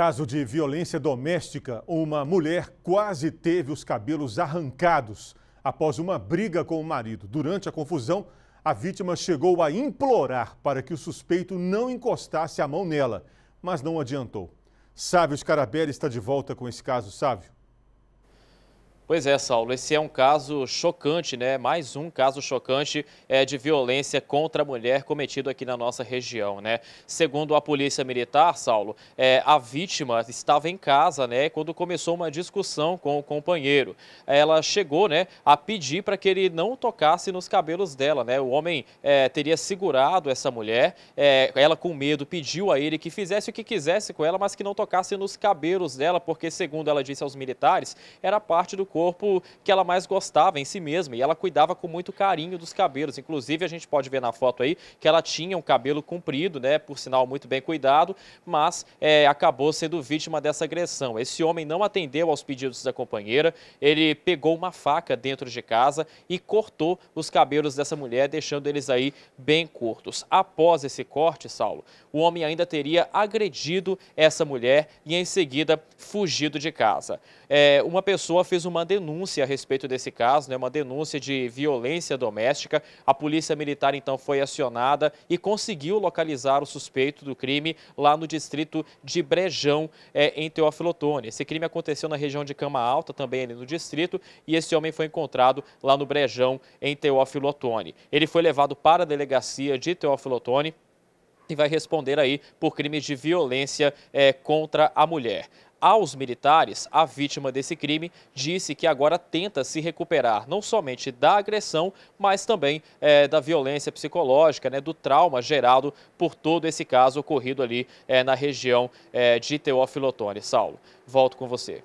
caso de violência doméstica, uma mulher quase teve os cabelos arrancados após uma briga com o marido. Durante a confusão, a vítima chegou a implorar para que o suspeito não encostasse a mão nela, mas não adiantou. Sávio Scarabelli está de volta com esse caso, Sávio. Pois é, Saulo, esse é um caso chocante, né? Mais um caso chocante é, de violência contra a mulher cometido aqui na nossa região, né? Segundo a Polícia Militar, Saulo, é, a vítima estava em casa, né? Quando começou uma discussão com o companheiro. Ela chegou, né? A pedir para que ele não tocasse nos cabelos dela, né? O homem é, teria segurado essa mulher. É, ela, com medo, pediu a ele que fizesse o que quisesse com ela, mas que não tocasse nos cabelos dela, porque, segundo ela disse aos militares, era parte do corpo corpo que ela mais gostava em si mesma e ela cuidava com muito carinho dos cabelos. Inclusive, a gente pode ver na foto aí que ela tinha um cabelo comprido, né? Por sinal, muito bem cuidado, mas é, acabou sendo vítima dessa agressão. Esse homem não atendeu aos pedidos da companheira, ele pegou uma faca dentro de casa e cortou os cabelos dessa mulher, deixando eles aí bem curtos. Após esse corte, Saulo, o homem ainda teria agredido essa mulher e em seguida fugido de casa. É, uma pessoa fez uma denúncia a respeito desse caso, né, uma denúncia de violência doméstica. A polícia militar então foi acionada e conseguiu localizar o suspeito do crime lá no distrito de Brejão, é, em Teófilo Otoni. Esse crime aconteceu na região de Cama Alta, também ali no distrito, e esse homem foi encontrado lá no Brejão, em Teófilo Otoni. Ele foi levado para a delegacia de Teófilo Otoni e vai responder aí por crimes de violência é, contra a mulher. Aos militares, a vítima desse crime disse que agora tenta se recuperar não somente da agressão, mas também é, da violência psicológica, né, do trauma gerado por todo esse caso ocorrido ali é, na região é, de Teófilo Otoni. Saulo, volto com você.